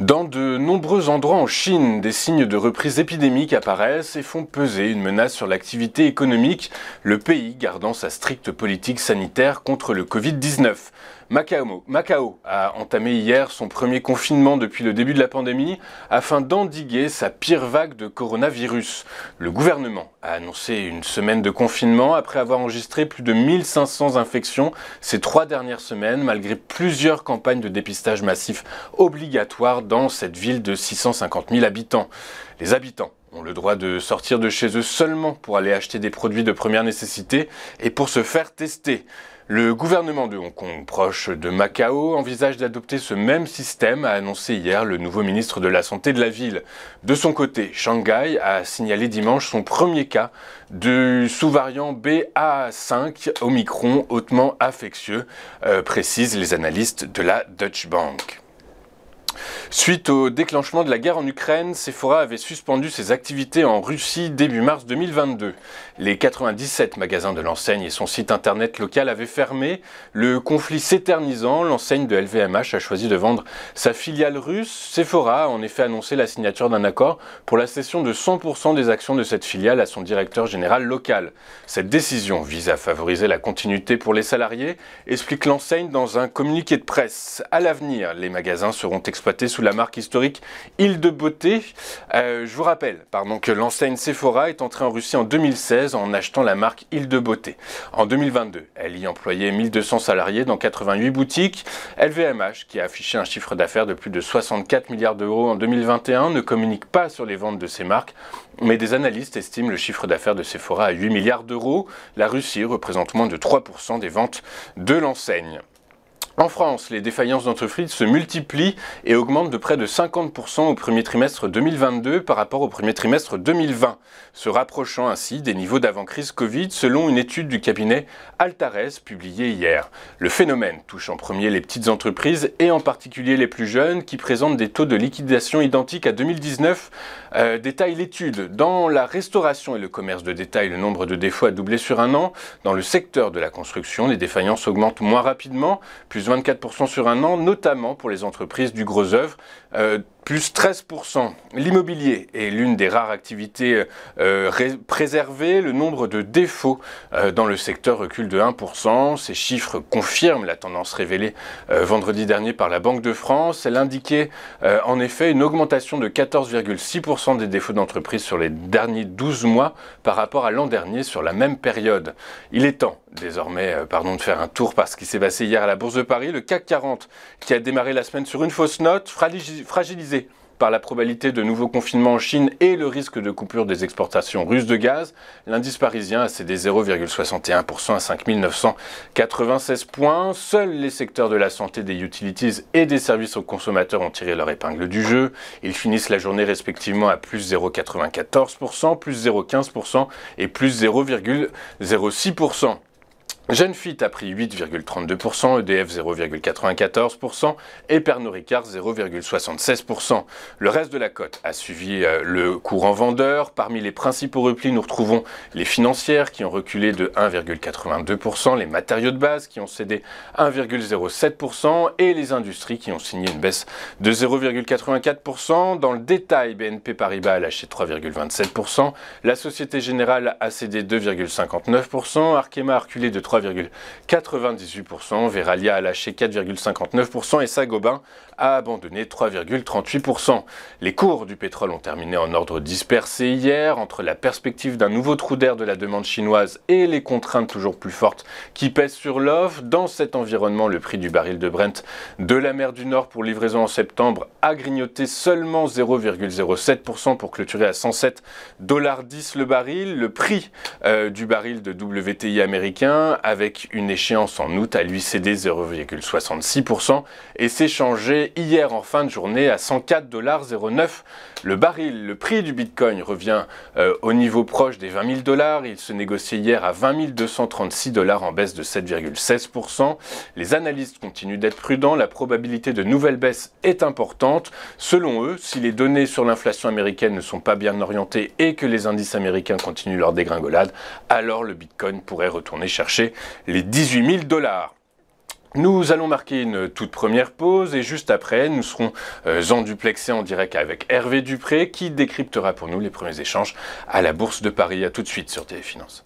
Dans de nombreux endroits en Chine, des signes de reprise épidémique apparaissent et font peser une menace sur l'activité économique, le pays gardant sa stricte politique sanitaire contre le Covid-19. Macao, a entamé hier son premier confinement depuis le début de la pandémie afin d'endiguer sa pire vague de coronavirus. Le gouvernement a annoncé une semaine de confinement après avoir enregistré plus de 1500 infections ces trois dernières semaines malgré plusieurs campagnes de dépistage massif obligatoires dans cette ville de 650 000 habitants. Les habitants ont le droit de sortir de chez eux seulement pour aller acheter des produits de première nécessité et pour se faire tester. Le gouvernement de Hong Kong, proche de Macao, envisage d'adopter ce même système, a annoncé hier le nouveau ministre de la Santé de la ville. De son côté, Shanghai a signalé dimanche son premier cas du sous-variant BA5 Omicron hautement infectieux, euh, précisent les analystes de la Deutsche Bank. Suite au déclenchement de la guerre en Ukraine, Sephora avait suspendu ses activités en Russie début mars 2022. Les 97 magasins de l'enseigne et son site internet local avaient fermé. Le conflit s'éternisant, l'enseigne de LVMH a choisi de vendre sa filiale russe. Sephora a en effet annoncé la signature d'un accord pour la cession de 100% des actions de cette filiale à son directeur général local. Cette décision vise à favoriser la continuité pour les salariés, explique l'enseigne dans un communiqué de presse. À l'avenir, les magasins seront exploités sous la marque historique Île de Beauté. Euh, je vous rappelle que l'enseigne Sephora est entrée en Russie en 2016 en achetant la marque Île de Beauté. En 2022, elle y employait 1200 salariés dans 88 boutiques. LVMH, qui a affiché un chiffre d'affaires de plus de 64 milliards d'euros en 2021, ne communique pas sur les ventes de ces marques, mais des analystes estiment le chiffre d'affaires de Sephora à 8 milliards d'euros. La Russie représente moins de 3% des ventes de l'enseigne. En France, les défaillances d'entreprises se multiplient et augmentent de près de 50% au premier trimestre 2022 par rapport au premier trimestre 2020, se rapprochant ainsi des niveaux d'avant-crise Covid selon une étude du cabinet Altares publiée hier. Le phénomène touche en premier les petites entreprises et en particulier les plus jeunes qui présentent des taux de liquidation identiques à 2019, euh, détaille l'étude. Dans la restauration et le commerce de détail, le nombre de défauts a doublé sur un an. Dans le secteur de la construction, les défaillances augmentent moins rapidement, plus 24% sur un an, notamment pour les entreprises du gros œuvre. Euh, plus 13%. L'immobilier est l'une des rares activités euh, préservées. Le nombre de défauts euh, dans le secteur recule de 1%. Ces chiffres confirment la tendance révélée euh, vendredi dernier par la Banque de France. Elle indiquait en effet une augmentation de 14,6% des défauts d'entreprise sur les derniers 12 mois par rapport à l'an dernier sur la même période. Il est temps désormais pardon, de faire un tour par ce qui s'est passé hier à la Bourse de Paris. Le CAC 40 qui a démarré la semaine sur une fausse note, fragilisé par la probabilité de nouveaux confinements en Chine et le risque de coupure des exportations russes de gaz, l'indice parisien a cédé 0,61% à 5996 points. Seuls les secteurs de la santé, des utilities et des services aux consommateurs ont tiré leur épingle du jeu. Ils finissent la journée respectivement à plus 0,94%, plus 0,15% et plus 0,06%. Genfit a pris 8,32%, EDF 0,94% et Pernod Ricard 0,76%. Le reste de la cote a suivi euh, le courant vendeur. Parmi les principaux replis, nous retrouvons les financières qui ont reculé de 1,82%, les matériaux de base qui ont cédé 1,07% et les industries qui ont signé une baisse de 0,84%. Dans le détail, BNP Paribas a lâché 3,27%, la Société Générale a cédé 2,59%, Arkema a reculé de 3,98%. Veralia a lâché 4,59% et Sagobin a abandonné 3,38%. Les cours du pétrole ont terminé en ordre dispersé hier entre la perspective d'un nouveau trou d'air de la demande chinoise et les contraintes toujours plus fortes qui pèsent sur l'offre. Dans cet environnement, le prix du baril de Brent de la mer du Nord pour livraison en septembre a grignoté seulement 0,07% pour clôturer à 107 dollars 10 le baril. Le prix euh, du baril de WTI américain avec une échéance en août à lui céder 0,66% et s'est changé hier en fin de journée à 104,09 le baril. Le prix du Bitcoin revient euh, au niveau proche des 20 000 dollars. Il se négociait hier à 20 236 dollars en baisse de 7,16%. Les analystes continuent d'être prudents. La probabilité de nouvelles baisses est importante. Selon eux, si les données sur l'inflation américaine ne sont pas bien orientées et que les indices américains continuent leur dégringolade, alors le Bitcoin pourrait retourner chercher les 18 000 dollars. Nous allons marquer une toute première pause et juste après, nous serons en euh, duplexé en direct avec Hervé Dupré qui décryptera pour nous les premiers échanges à la Bourse de Paris. A tout de suite sur TF Finance.